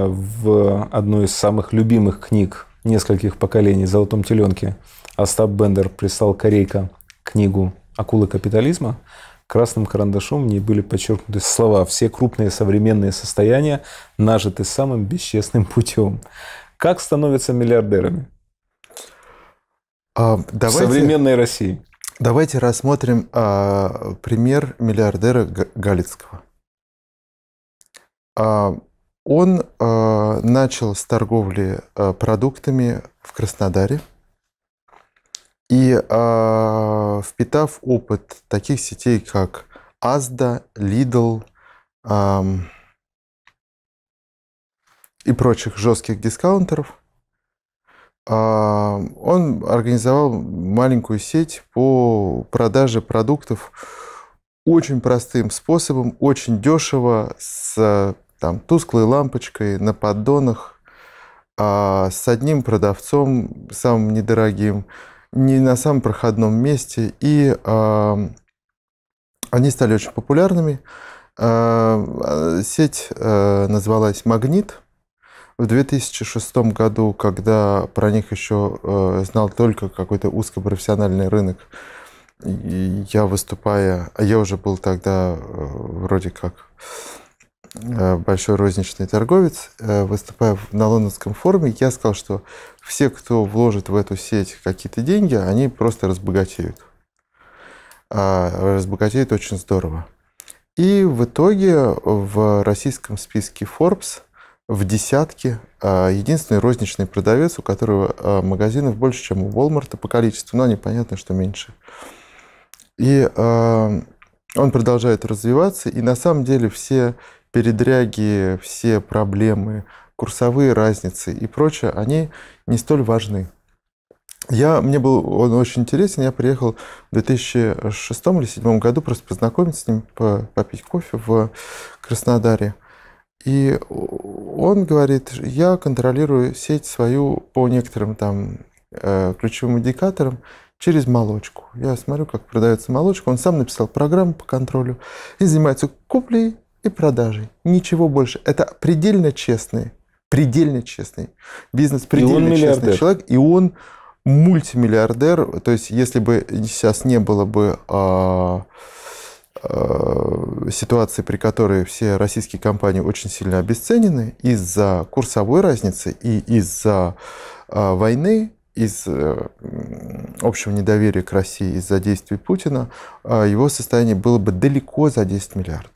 в одной из самых любимых книг нескольких поколений «Золотом теленке» Остап Бендер прислал Корейка книгу «Акулы капитализма», красным карандашом в ней были подчеркнуты слова «Все крупные современные состояния нажиты самым бесчестным путем». Как становятся миллиардерами? А, давайте, в современной России. Давайте рассмотрим а, пример миллиардера Галицкого. А, он э, начал с торговли э, продуктами в Краснодаре. И э, впитав опыт таких сетей, как Азда, Лидл э, и прочих жестких дискаунтеров, э, он организовал маленькую сеть по продаже продуктов очень простым способом, очень дешево, с там тусклой лампочкой на поддонах, а с одним продавцом, самым недорогим, не на самом проходном месте. И а, они стали очень популярными. А, сеть а, э, назвалась «Магнит». В 2006 году, когда про них еще а, э, знал только какой-то узкопрофессиональный рынок, я выступая, а я уже был тогда э, вроде как Э, большой розничный торговец, э, выступая на лондонском форуме, я сказал, что все, кто вложит в эту сеть какие-то деньги, они просто разбогатеют. А, разбогатеют очень здорово. И в итоге в российском списке Forbes в десятке а, единственный розничный продавец, у которого а, магазинов больше, чем у Walmart по количеству, но непонятно, что меньше. И он продолжает развиваться, и на самом деле все передряги, все проблемы, курсовые разницы и прочее, они не столь важны. Я, мне был он очень интересен, я приехал в 2006 или 2007 году просто познакомиться с ним, попить кофе в Краснодаре. И он говорит, я контролирую сеть свою по некоторым там э, ключевым индикаторам через молочку. Я смотрю, как продается молочка. Он сам написал программу по контролю и занимается куплей и продажей. Ничего больше. Это предельно честный, предельно честный бизнес, предельно честный миллиардер. человек, и он мультимиллиардер. То есть, если бы сейчас не было бы а, а, ситуации, при которой все российские компании очень сильно обесценены из-за курсовой разницы и из-за а, войны, из э, общего недоверия к России из-за действий Путина, а, его состояние было бы далеко за 10 миллиардов.